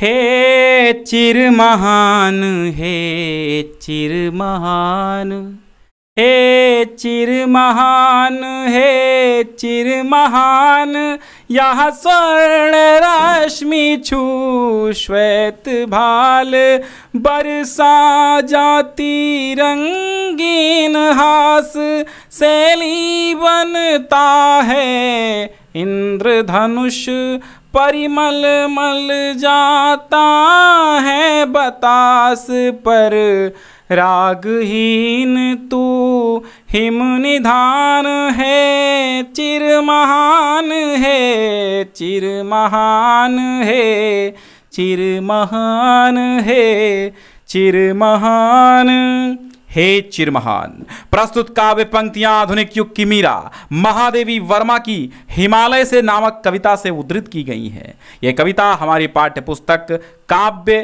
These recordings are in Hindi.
हे चिर महान हे चिर महान हे चिर महान हे चिर महान यह स्वर्ण रश्मि छू श्वेत भाल बरसा जाती रंगीन हास शैली बनता है इंद्रधनुष परिमल मल जाता है बतास पर रागहीन तू हिम निधान है चिर महान है चिर महान है चिर महान है चिर महान हे चिरमहान प्रस्तुत काव्य पंक्तियां आधुनिक युग की मीरा महादेवी वर्मा की हिमालय से नामक कविता से उद्धृत की गई है यह कविता हमारी पाठ्य पुस्तक काव्य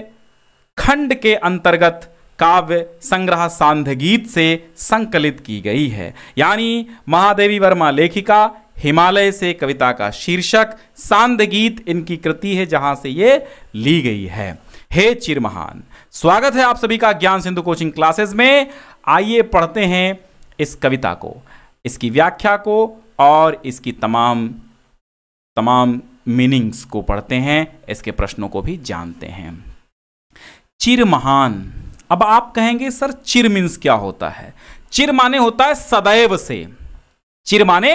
खंड के अंतर्गत काव्य संग्रह सांध गीत से संकलित की गई है यानी महादेवी वर्मा लेखिका हिमालय से कविता का शीर्षक सांध गीत इनकी कृति है जहां से ये ली गई है हे चिर महान स्वागत है आप सभी का ज्ञान सिंधु कोचिंग क्लासेस में आइए पढ़ते हैं इस कविता को इसकी व्याख्या को और इसकी तमाम तमाम मीनिंग्स को पढ़ते हैं इसके प्रश्नों को भी जानते हैं चिर महान अब आप कहेंगे सर चिर मीन्स क्या होता है चिर माने होता है सदैव से चिर माने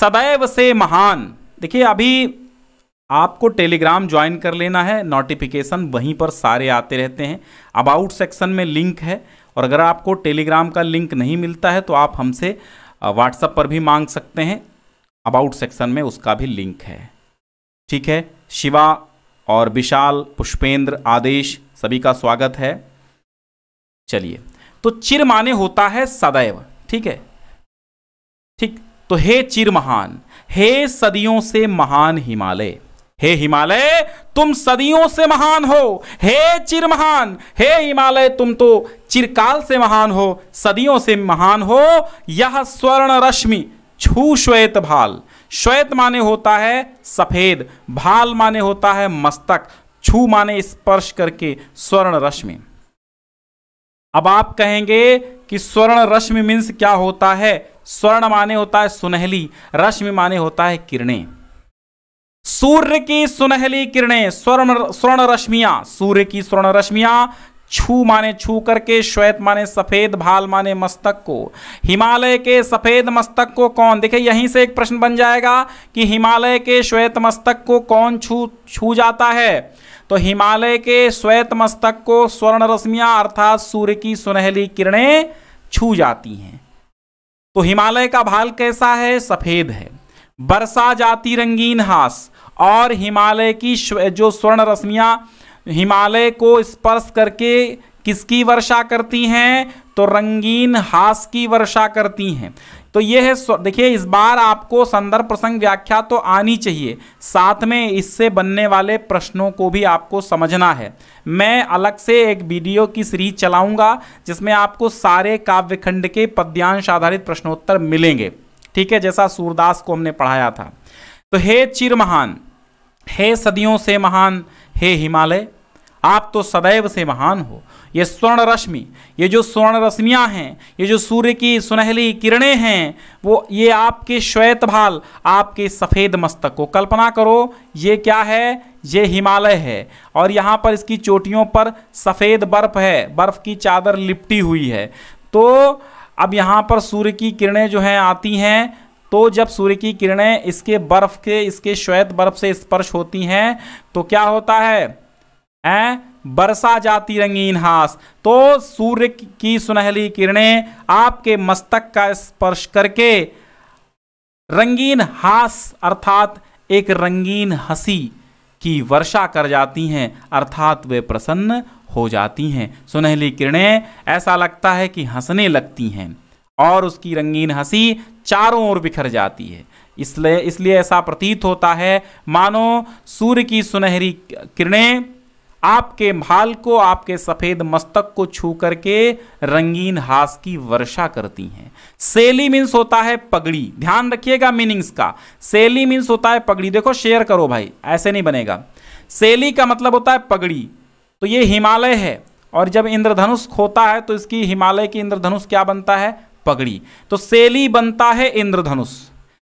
सदैव से महान देखिए अभी आपको टेलीग्राम ज्वाइन कर लेना है नोटिफिकेशन वहीं पर सारे आते रहते हैं अबाउट सेक्शन में लिंक है और अगर आपको टेलीग्राम का लिंक नहीं मिलता है तो आप हमसे व्हाट्सएप पर भी मांग सकते हैं अबाउट सेक्शन में उसका भी लिंक है ठीक है शिवा और विशाल पुष्पेंद्र आदेश सभी का स्वागत है चलिए तो चिर माने होता है सदैव ठीक है ठीक तो हे चिर महान हे सदियों से महान हिमालय हे हिमालय तुम सदियों से महान हो हे चिर महान हे हिमालय तुम तो चिरकाल से महान हो सदियों से महान हो यह स्वर्ण रश्मि छू श्वेत भाल श्वेत माने होता है सफ़ेद भाल माने होता है मस्तक छू माने स्पर्श करके स्वर्ण रश्मि अब आप कहेंगे कि स्वर्ण रश्मि मीन्स क्या होता है स्वर्ण माने होता है सुनहली रश्मि माने होता है किरणें सूर्य की सुनहली किरणें स्वर्ण स्वर्ण रश्मिया सूर्य की स्वर्ण रश्मिया छू माने छू करके श्वेत माने सफेद भाल माने मस्तक को हिमालय के सफेद मस्तक को कौन देखे यहीं से एक प्रश्न बन जाएगा कि हिमालय के श्वेत मस्तक को कौन छू छू जाता है तो हिमालय के श्वेत मस्तक को स्वर्ण रश्मिया अर्थात सूर्य की सुनहली किरणें छू जाती हैं तो हिमालय का भाल कैसा है सफेद है बरसा जाती रंगीन हास और हिमालय की जो स्वर्ण रश्मियाँ हिमालय को स्पर्श करके किसकी वर्षा करती हैं तो रंगीन हास की वर्षा करती हैं तो ये है देखिए इस बार आपको संदर्भ प्रसंग व्याख्या तो आनी चाहिए साथ में इससे बनने वाले प्रश्नों को भी आपको समझना है मैं अलग से एक वीडियो की सीरीज चलाऊंगा जिसमें आपको सारे काव्य खंड के पद्यांश आधारित प्रश्नोत्तर मिलेंगे ठीक है जैसा सूरदास को हमने पढ़ाया था तो हे चिर महान हे सदियों से महान हे हिमालय आप तो सदैव से महान हो ये स्वर्ण रश्मि ये जो स्वर्ण रश्मियाँ हैं ये जो सूर्य की सुनहली किरणें हैं वो ये आपके श्वेत भाल आपके सफ़ेद मस्तक को कल्पना करो ये क्या है ये हिमालय है और यहाँ पर इसकी चोटियों पर सफ़ेद बर्फ है बर्फ़ की चादर लिपटी हुई है तो अब यहाँ पर सूर्य की किरणें जो हैं आती हैं तो जब सूर्य की किरणें इसके बर्फ के इसके श्वेत बर्फ से स्पर्श होती हैं तो क्या होता है हैं बरसा जाती रंगीन हास तो सूर्य की सुनहली किरणें आपके मस्तक का स्पर्श करके रंगीन हास अर्थात एक रंगीन हंसी की वर्षा कर जाती हैं अर्थात वे प्रसन्न हो जाती हैं सुनहली किरणें ऐसा लगता है कि हंसने लगती हैं और उसकी रंगीन हंसी चारों ओर बिखर जाती है इसलिए इसलिए ऐसा प्रतीत होता है मानो सूर्य की सुनहरी किरणें आपके भाल को आपके सफ़ेद मस्तक को छू करके रंगीन हास की वर्षा करती हैं सेली मीन्स होता है पगड़ी ध्यान रखिएगा मीनिंग्स का सेली मीन्स होता है पगड़ी देखो शेयर करो भाई ऐसे नहीं बनेगा सेली का मतलब होता है पगड़ी तो ये हिमालय है और जब इंद्रधनुष खोता है तो इसकी हिमालय की इंद्रधनुष क्या बनता है पगड़ी तो सेली बनता है इंद्रधनुष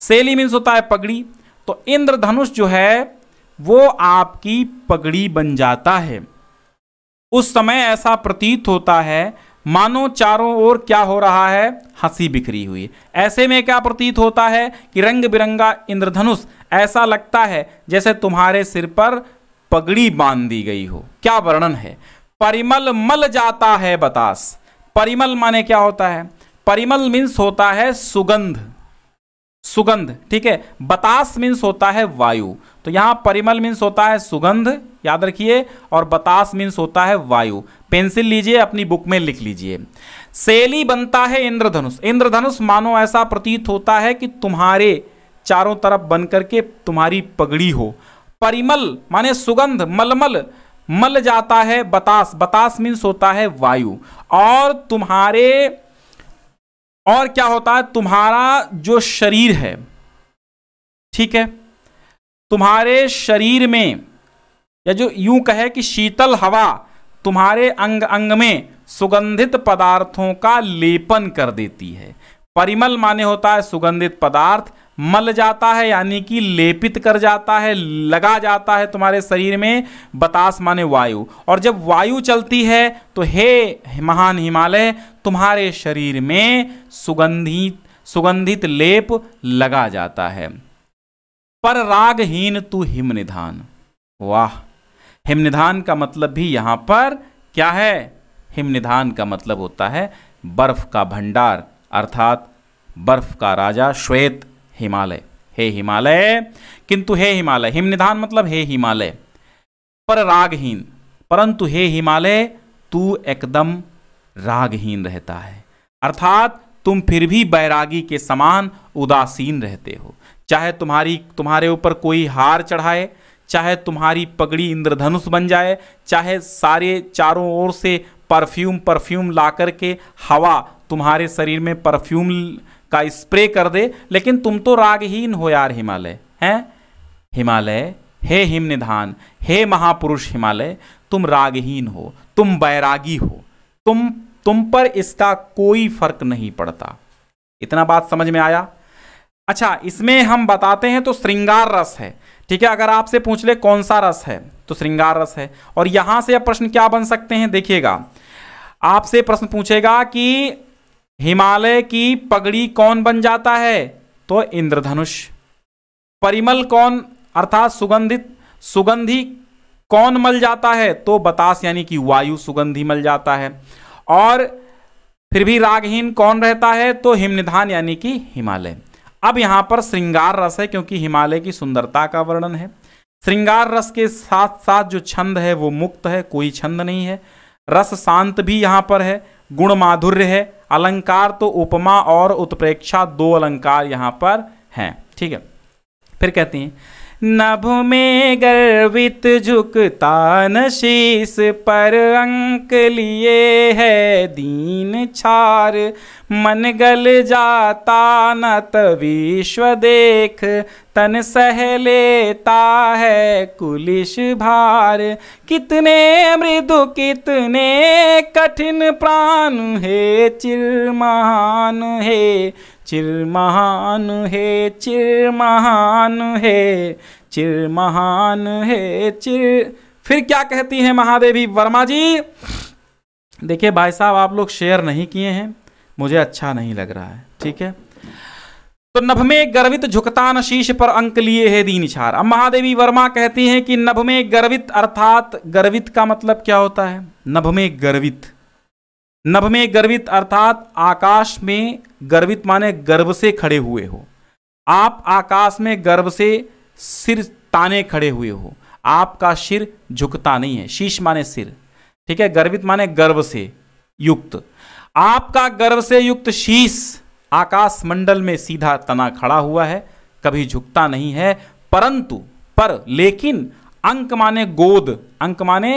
सेली मीन्स होता है पगड़ी तो इंद्रधनुष जो है वो आपकी पगड़ी बन जाता है उस समय ऐसा प्रतीत होता है मानो चारों ओर क्या हो रहा है हंसी बिखरी हुई ऐसे में क्या प्रतीत होता है कि रंग बिरंगा इंद्रधनुष ऐसा लगता है जैसे तुम्हारे सिर पर पगड़ी बांध दी गई हो क्या वर्णन है परिमल मल जाता है बतास परिमल माने क्या होता है परिमल मीन्स होता है सुगंध सुगंध ठीक है बतास मीन्स होता है वायु तो यहां परिमल मीन्स होता है सुगंध याद रखिए और बतास मीन्स होता है वायु पेंसिल लीजिए अपनी बुक में लिख लीजिए सेली बनता है इंद्रधनुष इंद्रधनुष मानो ऐसा प्रतीत होता है कि तुम्हारे चारों तरफ बनकर के तुम्हारी पगड़ी हो परिमल माने सुगंध मलमल मल जाता है बतास बतास मीन्स होता है वायु और तुम्हारे और क्या होता है तुम्हारा जो शरीर है ठीक है तुम्हारे शरीर में या जो यूं कहे कि शीतल हवा तुम्हारे अंग अंग में सुगंधित पदार्थों का लेपन कर देती है परिमल माने होता है सुगंधित पदार्थ मल जाता है यानी कि लेपित कर जाता है लगा जाता है तुम्हारे शरीर में बतास माने वायु और जब वायु चलती है तो हे महान हिमालय तुम्हारे शरीर में सुगंधित सुगंधित लेप लगा जाता है पर रागहीन तू हिमनिधान वाह हिमनिधान का मतलब भी यहां पर क्या है हिमनिधान का मतलब होता है बर्फ का भंडार अर्थात बर्फ का राजा श्वेत हिमालय हे हिमालय किंतु हे हिमालय हिम निधान मतलब हे हिमालय पर रागहीन परंतु हे हिमालय तू एकदम रागहीन रहता है अर्थात तुम फिर भी बैरागी के समान उदासीन रहते हो चाहे तुम्हारी तुम्हारे ऊपर कोई हार चढ़ाए चाहे तुम्हारी पगड़ी इंद्रधनुष बन जाए चाहे सारे चारों ओर से परफ्यूम परफ्यूम ला के हवा तुम्हारे शरीर में परफ्यूम का स्प्रे कर दे लेकिन तुम तो रागहीन हो यार हिमालय हैं हिमालय हे हिमनिधान हे महापुरुष हिमालय तुम रागहीन हो तुम बैरागी हो तुम तुम पर इसका कोई फर्क नहीं पड़ता इतना बात समझ में आया अच्छा इसमें हम बताते हैं तो श्रृंगार रस है ठीक है अगर आपसे पूछ ले कौन सा रस है तो श्रृंगार रस है और यहां से अब प्रश्न क्या बन सकते हैं देखिएगा आपसे प्रश्न पूछेगा कि हिमालय की पगड़ी कौन बन जाता है तो इंद्रधनुष परिमल कौन अर्थात सुगंधित सुगंधी कौन मल जाता है तो बतास यानी कि वायु सुगंधी मल जाता है और फिर भी रागहीन कौन रहता है तो हिमनिधान यानी कि हिमालय अब यहाँ पर श्रृंगार रस है क्योंकि हिमालय की सुंदरता का वर्णन है श्रृंगार रस के साथ साथ जो छंद है वो मुक्त है कोई छंद नहीं है रस शांत भी यहाँ पर है गुण माधुर्य है अलंकार तो उपमा और उत्प्रेक्षा दो अलंकार यहां पर हैं ठीक है फिर कहती हैं नभ में गर्वित झुकता न शीस पर अंक लिए है दीन छार मन गल जाता न तविश्व देख तन सह लेता है कुलिश भार कितने मृदु कितने कठिन प्राण हे चिर महान हे चिर महान हे चिर महान हे चिर महान है चिर फिर क्या कहती हैं महादेवी वर्मा जी देखिए भाई साहब आप लोग शेयर नहीं किए हैं मुझे अच्छा नहीं लग रहा है ठीक है तो नभ में गर्वित झुकतान शीश पर अंक लिए है दीन इछार अब महादेवी वर्मा कहती हैं कि नभ में गर्वित अर्थात गर्वित का मतलब क्या होता है नभ में गर्वित नभ में गर्वित अर्थात आकाश में गर्वित माने गर्व से खड़े हुए हो आप आकाश में गर्व से सिर ताने खड़े हुए हो आपका सिर झुकता नहीं है शीश माने सिर ठीक है गर्वित माने गर्व से युक्त आपका गर्व से युक्त शीश आकाश मंडल में सीधा तना खड़ा हुआ है कभी झुकता नहीं है परंतु पर लेकिन अंक माने गोद अंक माने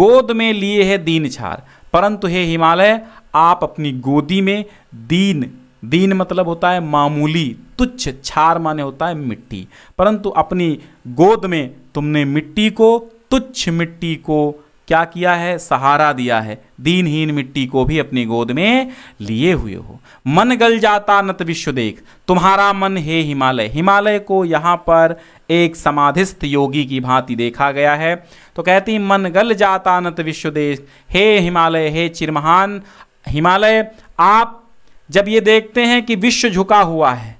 गोद में लिए है दीन छार परंतु हे हिमालय आप अपनी गोदी में दीन दीन मतलब होता है मामूली तुच्छ छार माने होता है मिट्टी परंतु अपनी गोद में तुमने मिट्टी को तुच्छ मिट्टी को क्या किया है सहारा दिया है दीनहीन मिट्टी को भी अपनी गोद में लिए हुए हो मन गल जाता नत विश्व देख तुम्हारा मन है हिमालय हिमालय को यहाँ पर एक समाधिस्थ योगी की भांति देखा गया है तो कहती मन गल जाता नत विश्व देख हे हिमालय हे चिरमहान हिमालय आप जब ये देखते हैं कि विश्व झुका हुआ है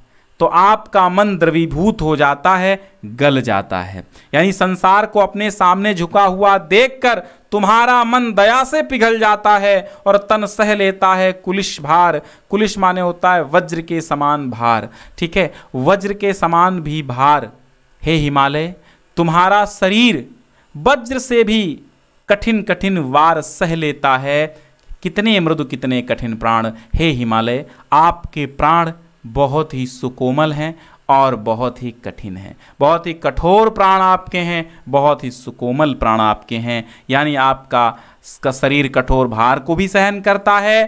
तो आपका मन द्रवीभूत हो जाता है गल जाता है यानी संसार को अपने सामने झुका हुआ देखकर तुम्हारा मन दया से पिघल जाता है और तन सह लेता है कुलिश भार कुलिश माने होता है वज्र के समान भार ठीक है वज्र के समान भी भार हे हिमालय तुम्हारा शरीर वज्र से भी कठिन कठिन वार सह लेता है कितने मृदु कितने कठिन प्राण हे हिमालय आपके प्राण बहुत ही सुकोमल हैं और बहुत ही कठिन है बहुत ही कठोर प्राण आपके हैं बहुत ही सुकोमल प्राण आपके हैं यानी आपका का शरीर कठोर भार को भी सहन करता है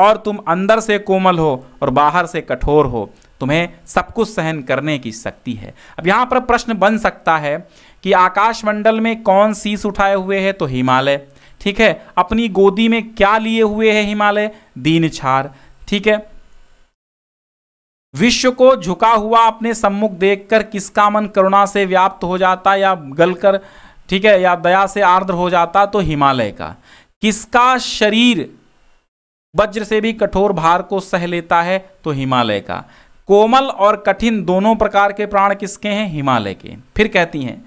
और तुम अंदर से कोमल हो और बाहर से कठोर हो तुम्हें सब कुछ सहन करने की शक्ति है अब यहाँ पर प्रश्न बन सकता है कि आकाशमंडल में कौन शीश उठाए हुए है तो हिमालय ठीक है अपनी गोदी में क्या लिए हुए है हिमालय दीन छार ठीक है विश्व को झुका हुआ अपने सम्मुख देखकर किसका मन करुणा से व्याप्त हो जाता या गलकर ठीक है या दया से आर्द्र हो जाता तो हिमालय का किसका शरीर वज्र से भी कठोर भार को सह लेता है तो हिमालय का कोमल और कठिन दोनों प्रकार के प्राण किसके हैं हिमालय के फिर कहती हैं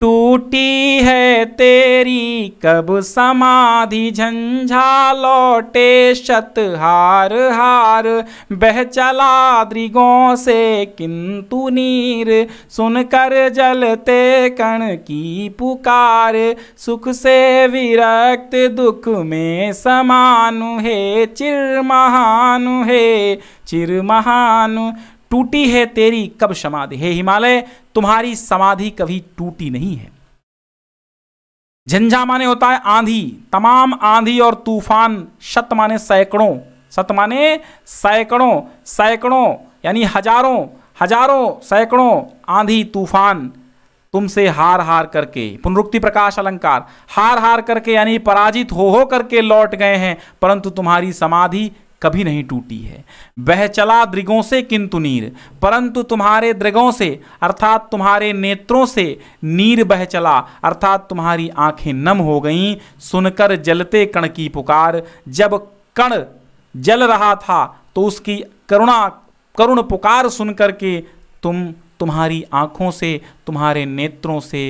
टूटी है तेरी कब समाधि झंझा लौटे शत हार हार बह चला दृगों से किंतु नीर सुनकर जलते कण की पुकार सुख से विरक्त दुख में समानु हे चिर महानु हे चिर महानु टूटी है तेरी कब समाधि हे हिमालय तुम्हारी समाधि कभी टूटी नहीं है झंझा माने होता है आंधी तमाम आंधी और तूफान शत माने सैकड़ों शत माने सैकड़ों सैकड़ों यानी हजारों हजारों सैकड़ों आंधी तूफान तुमसे हार हार करके पुनरुक्ति प्रकाश अलंकार हार हार करके यानी पराजित हो हो करके लौट गए हैं परंतु तुम्हारी समाधि कभी नहीं टूटी है वह चला दृगों से किंतु नीर परंतु तुम्हारे दृगों से अर्थात तुम्हारे नेत्रों से नीर बह चला अर्थात तुम्हारी आंखें नम हो गईं सुनकर जलते कण की पुकार जब कण जल रहा था तो उसकी करुणा करुण पुकार सुनकर के तुम तुम्हारी आँखों से तुम्हारे नेत्रों से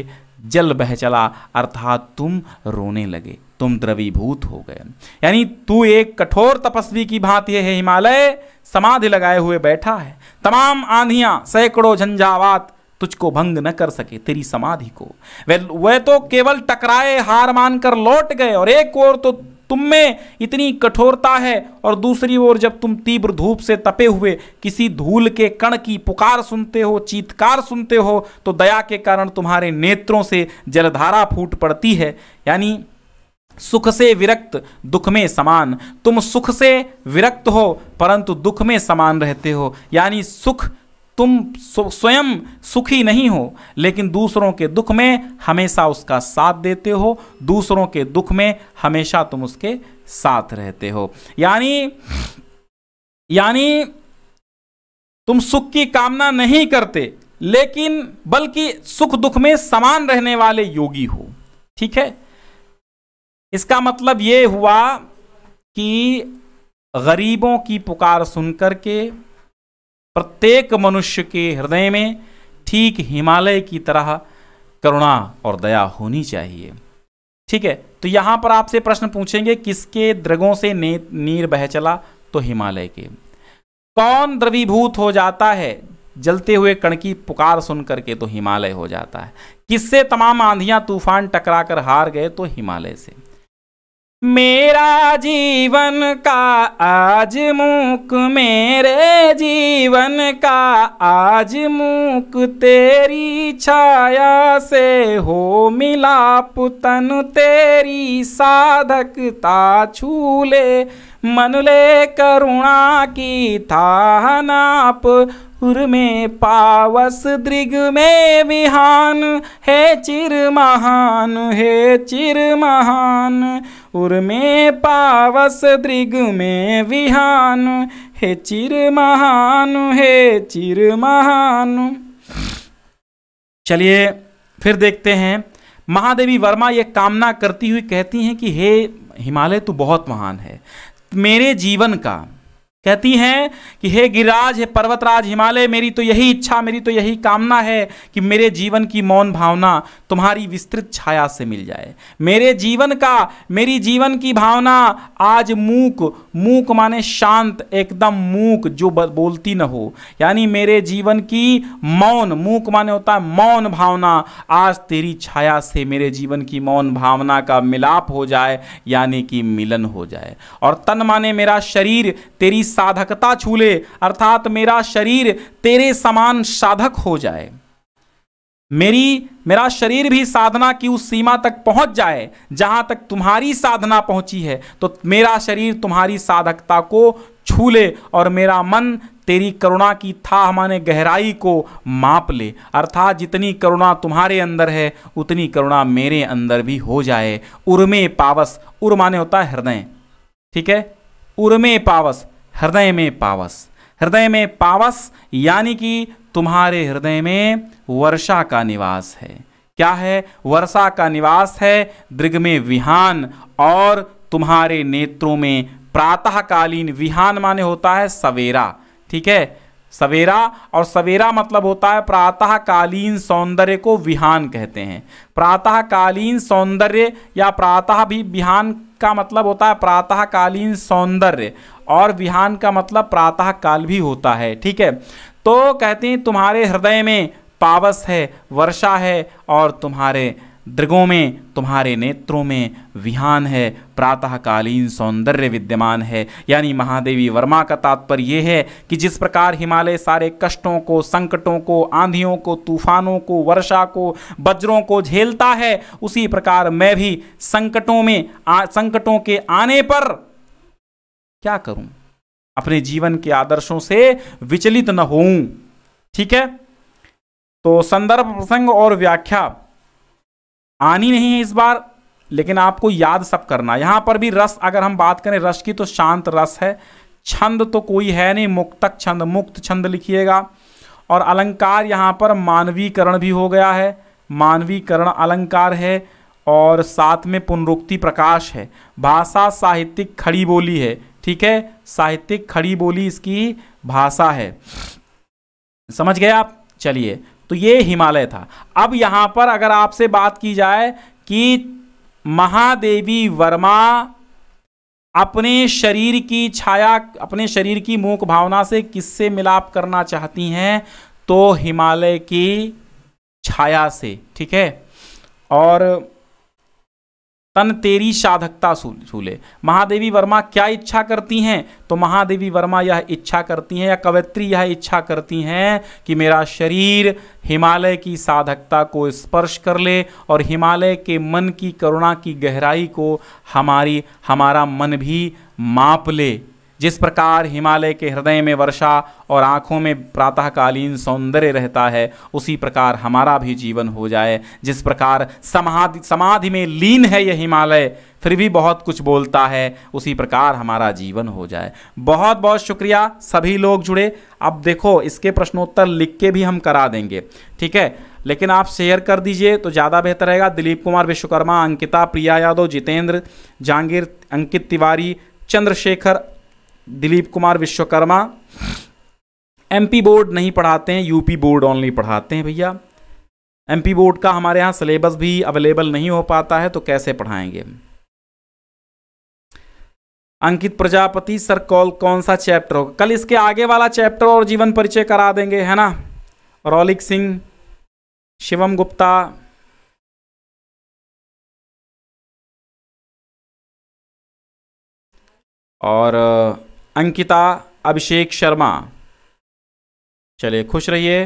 जल बह चला अर्थात तुम रोने लगे तुम द्रवीभूत हो गए यानी तू एक कठोर तपस्वी की भांति है हिमालय समाधि लगाए हुए बैठा है तमाम आंधियां सैकड़ों झंझावात तुझको भंग न कर सके तेरी समाधि को वे वह तो केवल टकराए हार मान कर लौट गए और एक ओर तो तुम में इतनी कठोरता है और दूसरी ओर जब तुम तीव्र धूप से तपे हुए किसी धूल के कण की पुकार सुनते हो चीतकार सुनते हो तो दया के कारण तुम्हारे नेत्रों से जलधारा फूट पड़ती है यानी सुख से विरक्त दुख में समान तुम सुख से विरक्त हो परंतु दुख में समान रहते हो यानी सुख तुम स्वयं सुखी नहीं हो लेकिन दूसरों के दुख में हमेशा उसका साथ देते हो दूसरों के दुख में हमेशा तुम उसके साथ रहते हो यानी यानी तुम सुख की कामना नहीं करते लेकिन बल्कि सुख दुख में समान रहने वाले योगी हो ठीक है इसका मतलब ये हुआ कि गरीबों की पुकार सुनकर के प्रत्येक मनुष्य के हृदय में ठीक हिमालय की तरह करुणा और दया होनी चाहिए ठीक है तो यहां पर आपसे प्रश्न पूछेंगे किसके द्रगों से ने, नीर बह चला तो हिमालय के कौन द्रवीभूत हो जाता है जलते हुए कण की पुकार सुन करके तो हिमालय हो जाता है किससे तमाम आंधियां तूफान टकरा कर हार गए तो हिमालय से मेरा जीवन का आज मुख मेरे जीवन का आज मुख तेरी छाया से हो मिला तन तेरी साधकता छूले मन ले करुणा की था नाप उर्मे में पावस दृग में विहान है चिर महान है चिर महान उर्मे पावस दृग में विहान हे चिर महान हे चिर महान चलिए फिर देखते हैं महादेवी वर्मा ये कामना करती हुई कहती हैं कि हे हिमालय तू बहुत महान है मेरे जीवन का कहती हैं कि हे गिरिराज हे पर्वतराज हिमालय मेरी तो यही इच्छा मेरी तो यही कामना है कि मेरे जीवन की मौन भावना तुम्हारी विस्तृत छाया से मिल जाए मेरे जीवन का मेरी जीवन की भावना आज मूक मूक माने शांत एकदम मूक जो बोलती न हो यानी मेरे जीवन की मौन मूक माने होता है मौन भावना आज तेरी छाया से मेरे जीवन की मौन भावना का मिलाप हो जाए यानी कि मिलन हो जाए और तन माने मेरा शरीर तेरी साधकता छू ले अर्थात मेरा शरीर तेरे समान साधक हो जाए मेरी मेरा शरीर भी साधना की उस सीमा तक पहुंच जाए जहां तक तुम्हारी साधना पहुंची है तो मेरा शरीर तुम्हारी साधकता को छू ले और मेरा मन तेरी करुणा की था हमारे गहराई को माप ले अर्थात जितनी करुणा तुम्हारे अंदर है उतनी करुणा मेरे अंदर भी हो जाए उर्मे पावस उर्माने होता है हृदय ठीक है उर्मे पावस हृदय में पावस हृदय में पावस यानी कि तुम्हारे हृदय में वर्षा का निवास है क्या है वर्षा का निवास है दृग में विहान और तुम्हारे नेत्रों में प्रातःकालीन विहान माने होता है सवेरा ठीक है सवेरा और सवेरा मतलब होता है प्रातःकालीन सौंदर्य को विहान कहते हैं प्रातःकालीन सौंदर्य या प्रातः भी विहान का मतलब होता है प्रातःकालीन सौंदर्य और विहान का मतलब प्रातः काल भी होता है ठीक है तो कहते हैं तुम्हारे हृदय में पावस है वर्षा है और तुम्हारे दृगों में तुम्हारे नेत्रों में विहान है प्रातःकालीन सौंदर्य विद्यमान है यानी महादेवी वर्मा का तात्पर्य यह है कि जिस प्रकार हिमालय सारे कष्टों को संकटों को आंधियों को तूफानों को वर्षा को वज्रों को झेलता है उसी प्रकार मैं भी संकटों में आ, संकटों के आने पर क्या करूं अपने जीवन के आदर्शों से विचलित न हो ठीक है तो संदर्भ प्रसंग और व्याख्या आनी नहीं है इस बार लेकिन आपको याद सब करना यहां पर भी रस अगर हम बात करें रस की तो शांत रस है छंद तो कोई है नहीं मुक्तक छंद मुक्त छंद लिखिएगा और अलंकार यहां पर मानवीकरण भी हो गया है मानवीकरण अलंकार है और साथ में पुनरुक्ति प्रकाश है भाषा साहित्यिक खड़ी बोली है ठीक है साहित्यिक खड़ी बोली इसकी भाषा है समझ गए आप चलिए तो ये हिमालय था अब यहां पर अगर आपसे बात की जाए कि महादेवी वर्मा अपने शरीर की छाया अपने शरीर की मूक भावना से किससे मिलाप करना चाहती हैं तो हिमालय की छाया से ठीक है और तन तेरी साधकता झूले महादेवी वर्मा क्या इच्छा करती हैं तो महादेवी वर्मा यह इच्छा करती हैं या कवयत्री यह इच्छा करती हैं कि मेरा शरीर हिमालय की साधकता को स्पर्श कर ले और हिमालय के मन की करुणा की गहराई को हमारी हमारा मन भी माप ले जिस प्रकार हिमालय के हृदय में वर्षा और आँखों में प्रातःकालीन सौंदर्य रहता है उसी प्रकार हमारा भी जीवन हो जाए जिस प्रकार समाधि समाधि में लीन है यह हिमालय फिर भी बहुत कुछ बोलता है उसी प्रकार हमारा जीवन हो जाए बहुत बहुत शुक्रिया सभी लोग जुड़े अब देखो इसके प्रश्नोत्तर लिख के भी हम करा देंगे ठीक है लेकिन आप शेयर कर दीजिए तो ज़्यादा बेहतर रहेगा दिलीप कुमार विश्वकर्मा अंकिता प्रिया यादव जितेंद्र जहांगीर अंकित तिवारी चंद्रशेखर दिलीप कुमार विश्वकर्मा एमपी बोर्ड नहीं पढ़ाते हैं यूपी बोर्ड ओनली पढ़ाते हैं भैया एमपी बोर्ड का हमारे यहाँ सिलेबस भी अवेलेबल नहीं हो पाता है तो कैसे पढ़ाएंगे अंकित प्रजापति सर कॉल कौन सा चैप्टर होगा कल इसके आगे वाला चैप्टर और जीवन परिचय करा देंगे है ना रौलिक सिंह शिवम गुप्ता और अंकिता अभिषेक शर्मा चलिए खुश रहिए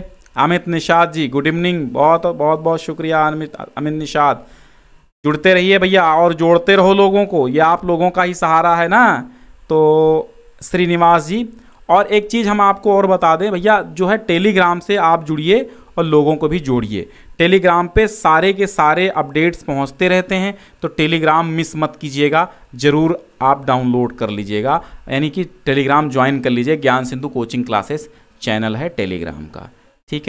अमित निषाद जी गुड इवनिंग बहुत बहुत बहुत शुक्रिया अमित अमित निषाद जुड़ते रहिए भैया और जोड़ते रहो लोगों को ये आप लोगों का ही सहारा है ना तो श्रीनिवास जी और एक चीज़ हम आपको और बता दें भैया जो है टेलीग्राम से आप जुड़िए और लोगों को भी जोड़िए टेलीग्राम पे सारे के सारे अपडेट्स पहुंचते रहते हैं तो टेलीग्राम मिस मत कीजिएगा ज़रूर आप डाउनलोड कर लीजिएगा यानी कि टेलीग्राम ज्वाइन कर लीजिए Gyan Sindhu coaching classes channel है टेलीग्राम का ठीक है